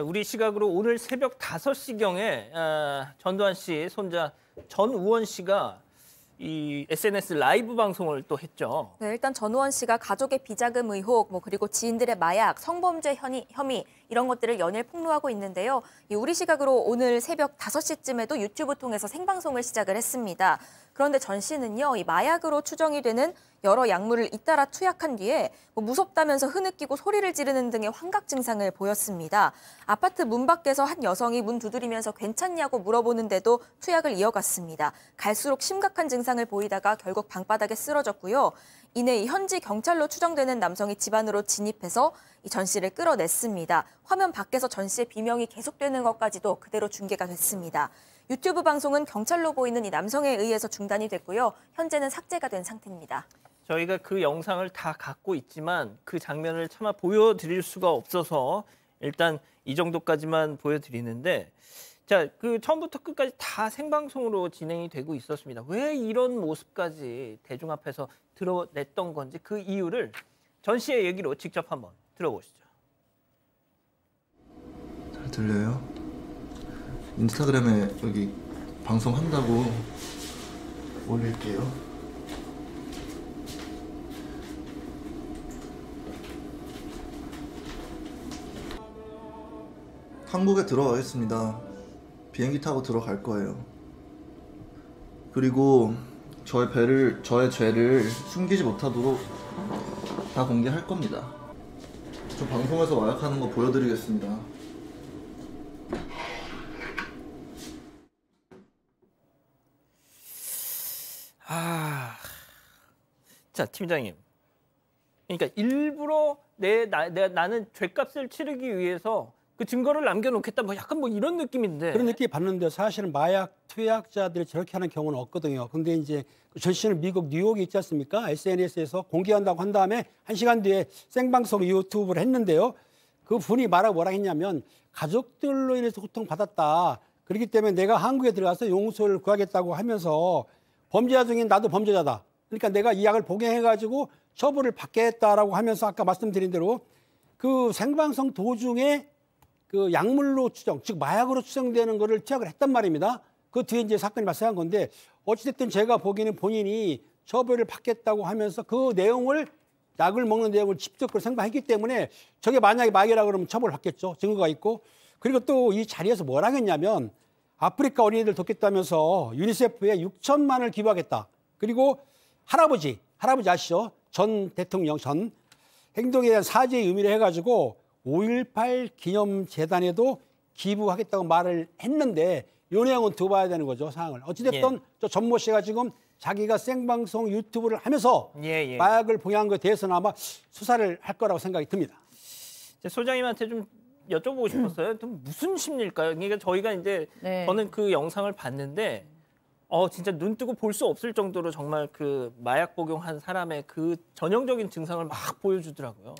우리 시각으로 오늘 새벽 5시경에 아, 전두환 씨 손자 전우원 씨가 이 SNS 라이브 방송을 또 했죠. 네, 일단 전우원 씨가 가족의 비자금 의혹, 뭐 그리고 지인들의 마약, 성범죄 혐의, 혐의 이런 것들을 연일 폭로하고 있는데요. 우리 시각으로 오늘 새벽 5시쯤에도 유튜브 통해서 생방송을 시작을 했습니다. 그런데 전 씨는요, 이 마약으로 추정이 되는 여러 약물을 잇따라 투약한 뒤에 뭐 무섭다면서 흐느끼고 소리를 지르는 등의 환각 증상을 보였습니다. 아파트 문 밖에서 한 여성이 문 두드리면서 괜찮냐고 물어보는데도 투약을 이어갔습니다. 갈수록 심각한 증상을 보이다가 결국 방바닥에 쓰러졌고요. 이내 현지 경찰로 추정되는 남성이 집안으로 진입해서 이전 씨를 끌어냈습니다. 화면 밖에서 전 씨의 비명이 계속되는 것까지도 그대로 중계가 됐습니다. 유튜브 방송은 경찰로 보이는 이 남성에 의해서 중단이 됐고요. 현재는 삭제가 된 상태입니다. 저희가 그 영상을 다 갖고 있지만 그 장면을 차마 보여드릴 수가 없어서 일단 이 정도까지만 보여드리는데 자, 그 처음부터 끝까지 다 생방송으로 진행이 되고 있었습니다. 왜 이런 모습까지 대중 앞에서 드러냈던 건지 그 이유를 전 씨의 얘기로 직접 한번 들어보시죠. 잘 들려요? 인스타그램에 여기 방송한다고 올릴게요. 한국에 들어가겠습니다. 비행기 타고 들어갈 거예요. 그리고 저의 배를 저의 죄를 숨기지 못하도록 다 공개할 겁니다. 저 방송에서 마약하는 거 보여드리겠습니다. 아, 자 팀장님. 그러니까 일부러 내, 나, 내 나는 죄값을 치르기 위해서 그 증거를 남겨놓겠다 뭐 약간 뭐 이런 느낌인데 그런 느낌이 받는데 사실은 마약 투약자들이 저렇게 하는 경우는 없거든요. 근데 이제 전 씨는 미국 뉴욕에 있지 않습니까? SNS에서 공개한다고 한 다음에 한 시간 뒤에 생방송 유튜브를 했는데요. 그 분이 말하고 뭐라 했냐면 가족들로 인해서 고통받았다. 그렇기 때문에 내가 한국에 들어가서 용서를 구하겠다고 하면서 범죄자 중인 나도 범죄자다. 그러니까 내가 이 약을 복용해가지고 처벌을 받겠다라고 하면서 아까 말씀드린 대로 그 생방송 도중에 그 약물로 추정, 즉 마약으로 추정되는 거를 투약을 했단 말입니다. 그 뒤에 이제 사건이 발생한 건데 어찌됐든 제가 보기에는 본인이 처벌을 받겠다고 하면서 그 내용을 약을 먹는 내용을 직접적으로 생각했기 때문에 저게 만약에 마약이라 그러면 처벌 을 받겠죠. 증거가 있고 그리고 또 이 자리에서 뭘 하겠냐면 아프리카 어린이들 돕겠다면서 유니세프에 6천만을 기부하겠다. 그리고 할아버지, 할아버지 아시죠? 전 대통령 전 행동에 대한 사죄의 의미를 해가지고 5.18 기념재단에도 기부하겠다고 말을 했는데 요내용은 두 봐야 되는 거죠 상황을 어찌됐든 예. 저 전 모 씨가 지금 자기가 생방송 유튜브를 하면서 예, 예. 마약을 봉양한 것에 대해서는 아마 수사를 할 거라고 생각이 듭니다. 소장님한테 좀 여쭤보고 싶었어요. 좀 무슨 심리일까요? 그러니까 저희가 이제 네. 저는 그 영상을 봤는데 어 진짜 눈 뜨고 볼 수 없을 정도로 정말 그 마약 복용한 사람의 그 전형적인 증상을 막 보여주더라고요.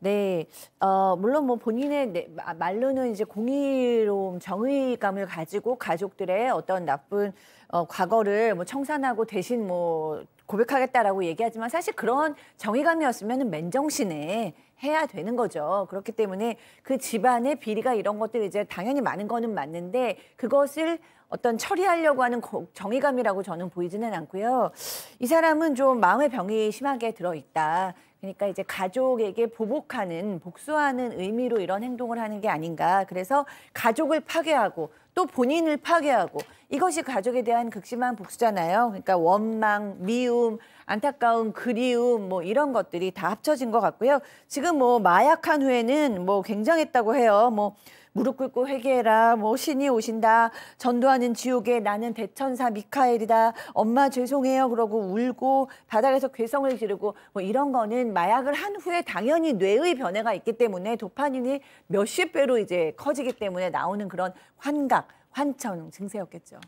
네, 어, 물론 뭐 본인의 말로는 이제 공의로움, 정의감을 가지고 가족들의 어떤 나쁜 어, 과거를 뭐 청산하고 대신 뭐 고백하겠다라고 얘기하지만 사실 그런 정의감이었으면 맨정신에 해야 되는 거죠. 그렇기 때문에 그 집안의 비리가 이런 것들 이제 당연히 많은 거는 맞는데 그것을 어떤 처리하려고 하는 정의감이라고 저는 보이지는 않고요. 이 사람은 좀 마음의 병이 심하게 들어 있다. 그러니까 이제 가족에게 보복하는 복수하는 의미로 이런 행동을 하는 게 아닌가. 그래서 가족을 파괴하고 또 본인을 파괴하고 이것이 가족에 대한 극심한 복수잖아요. 그러니까 원망, 미움, 안타까움, 그리움 뭐 이런 것들이 다 합쳐진 것 같고요. 지금 뭐 마약한 후에는 뭐 굉장했다고 해요. 뭐 무릎 꿇고 회개해라. 뭐 신이 오신다. 전도하는 지옥에 나는 대천사 미카엘이다. 엄마 죄송해요. 그러고 울고 바닥에서 괴성을 지르고 뭐 이런 거는 마약을 한 후에 당연히 뇌의 변화가 있기 때문에 도파민이 몇십 배로 이제 커지기 때문에 나오는 그런 환각, 환청 증세였겠죠.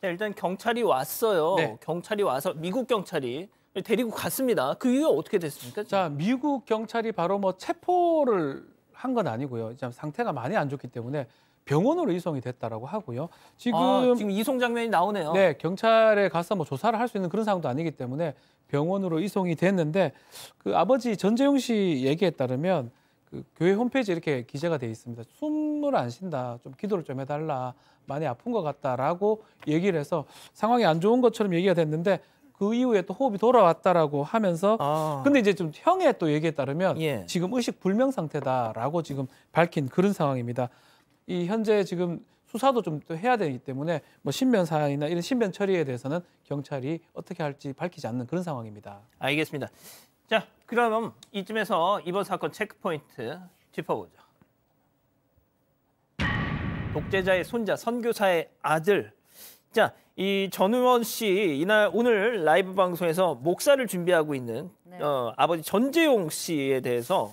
네, 일단 경찰이 왔어요. 네. 경찰이 와서 미국 경찰이 데리고 갔습니다. 그 이유가 어떻게 됐습니까? 자, 미국 경찰이 바로 뭐 체포를 한 건 아니고요. 지금 상태가 많이 안 좋기 때문에 병원으로 이송이 됐다라고 하고요. 지금 아, 지금 이송 장면이 나오네요. 네, 경찰에 가서 뭐 조사를 할 수 있는 그런 상황도 아니기 때문에 병원으로 이송이 됐는데 그 아버지 전재용 씨 얘기에 따르면 그 교회 홈페이지에 이렇게 기재가 돼 있습니다. 숨을 안 쉰다. 좀 기도를 좀 해달라. 많이 아픈 것 같다라고 얘기를 해서 상황이 안 좋은 것처럼 얘기가 됐는데 그 이후에 또 호흡이 돌아왔다라고 하면서 아. 근데 이제 좀 형의 또 얘기에 따르면 예. 지금 의식 불명 상태다라고 지금 밝힌 그런 상황입니다. 이 현재 지금 수사도 좀 또 해야 되기 때문에 뭐 신변 사항이나 이런 신변 처리에 대해서는 경찰이 어떻게 할지 밝히지 않는 그런 상황입니다. 알겠습니다. 자, 그럼 이쯤에서 이번 사건 체크포인트 짚어보죠. 독재자의 손자, 선교사의 아들. 자, 이 전우원 씨 이날 오늘 라이브 방송에서 목사를 준비하고 있는 네. 어, 아버지 전재용 씨에 대해서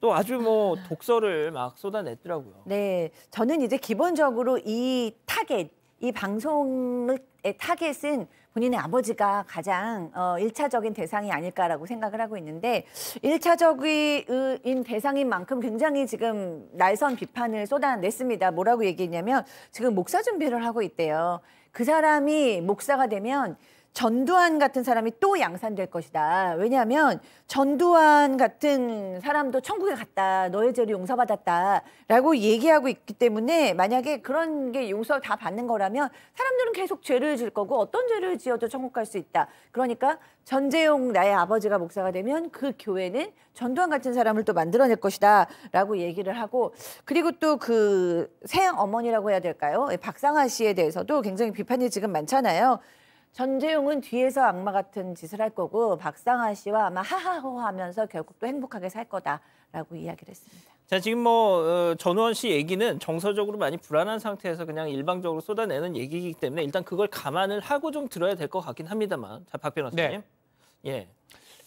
또 아주 뭐 독서를 막 쏟아냈더라고요. 네, 저는 이제 기본적으로 이 타겟, 이 방송의 타겟은 본인의 아버지가 가장 어, 1차적인 대상이 아닐까라고 생각을 하고 있는데 1차적인 대상인 만큼 굉장히 지금 날선 비판을 쏟아냈습니다. 뭐라고 얘기했냐면 지금 목사 준비를 하고 있대요. 그 사람이 목사가 되면 전두환 같은 사람이 또 양산될 것이다. 왜냐하면 전두환 같은 사람도 천국에 갔다. 너의 죄를 용서받았다. 라고 얘기하고 있기 때문에 만약에 그런 게 용서 다 받는 거라면 사람들은 계속 죄를 질 거고 어떤 죄를 지어도 천국 갈 수 있다. 그러니까 전재용 나의 아버지가 목사가 되면 그 교회는 전두환 같은 사람을 또 만들어낼 것이다. 라고 얘기를 하고 그리고 또 그새 어머니라고 해야 될까요? 예, 박상아 씨에 대해서도 굉장히 비판이 지금 많잖아요. 전재용은 뒤에서 악마 같은 짓을 할 거고 박상아 씨와 아마 하하호 하면서 결국 또 행복하게 살 거다라고 이야기를 했습니다. 자 지금 뭐 어, 전우원 씨 얘기는 정서적으로 많이 불안한 상태에서 그냥 일방적으로 쏟아내는 얘기이기 때문에 일단 그걸 감안을 하고 좀 들어야 될 것 같긴 합니다만 자박 변호사님 네. 예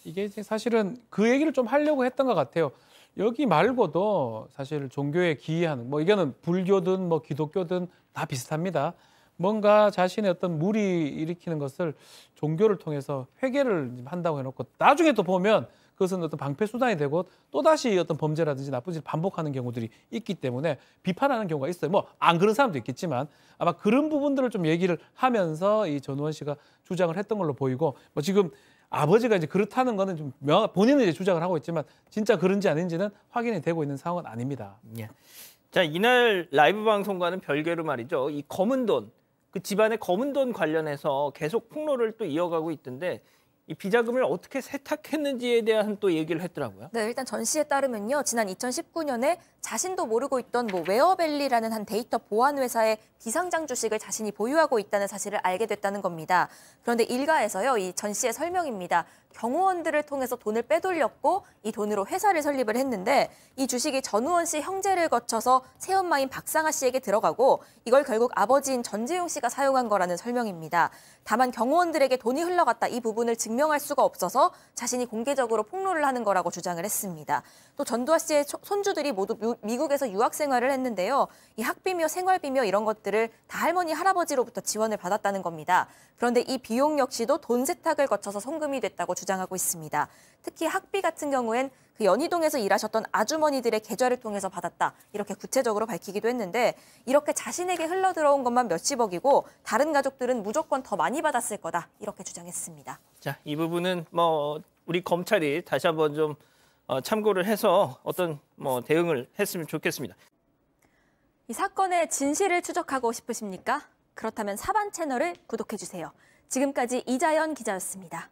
이게 사실은 그 얘기를 좀 하려고 했던 것 같아요. 여기 말고도 사실 종교에 기이한 뭐 이거는 불교든 뭐 기독교든 다 비슷합니다. 뭔가 자신의 어떤 무리 일으키는 것을 종교를 통해서 회개를 한다고 해놓고 나중에 또 보면 그것은 어떤 방패 수단이 되고 또 다시 어떤 범죄라든지 나쁜 짓을 반복하는 경우들이 있기 때문에 비판하는 경우가 있어요. 뭐 안 그런 사람도 있겠지만 아마 그런 부분들을 좀 얘기를 하면서 이 전우원 씨가 주장을 했던 걸로 보이고 뭐 지금 아버지가 이제 그렇다는 거는 좀명 본인은 이제 주장을 하고 있지만 진짜 그런지 아닌지는 확인이 되고 있는 상황은 아닙니다. 예. 자 이날 라이브 방송과는 별개로 말이죠. 이 검은 돈그 집안의 검은 돈 관련해서 계속 폭로를 또 이어가고 있던데 이 비자금을 어떻게 세탁했는지에 대한 또 얘기를 했더라고요. 네, 일단 전 씨에 따르면요. 지난 2019년에 자신도 모르고 있던 뭐 웨어밸리라는 한 데이터 보안 회사의 비상장 주식을 자신이 보유하고 있다는 사실을 알게 됐다는 겁니다. 그런데 일가에서요. 이전 씨의 설명입니다. 경호원들을 통해서 돈을 빼돌렸고 이 돈으로 회사를 설립을 했는데 이 주식이 전우원 씨 형제를 거쳐서 새엄마인 박상아 씨에게 들어가고 이걸 결국 아버지인 전재용 씨가 사용한 거라는 설명입니다. 다만 경호원들에게 돈이 흘러갔다 이 부분을 증 증명할 수가 없어서 자신이 공개적으로 폭로를 하는 거라고 주장을 했습니다. 또 전두환 씨의 손주들이 모두 미국에서 유학 생활을 했는데요. 이 학비며 생활비며 이런 것들을 다 할머니 할아버지로부터 지원을 받았다는 겁니다. 그런데 이 비용 역시도 돈 세탁을 거쳐서 송금이 됐다고 주장하고 있습니다. 특히 학비 같은 경우엔 그 연희동에서 일하셨던 아주머니들의 계좌를 통해서 받았다. 이렇게 구체적으로 밝히기도 했는데 이렇게 자신에게 흘러들어온 것만 몇십억이고 다른 가족들은 무조건 더 많이 받았을 거다. 이렇게 주장했습니다. 자, 이 부분은 뭐 어, 우리 검찰이 다시 한번 좀 어, 참고를 해서 어떤 뭐 대응을 했으면 좋겠습니다. 이 사건의 진실을 추적하고 싶으십니까? 그렇다면 사반 채널을 구독해 주세요. 지금까지 이자연 기자였습니다.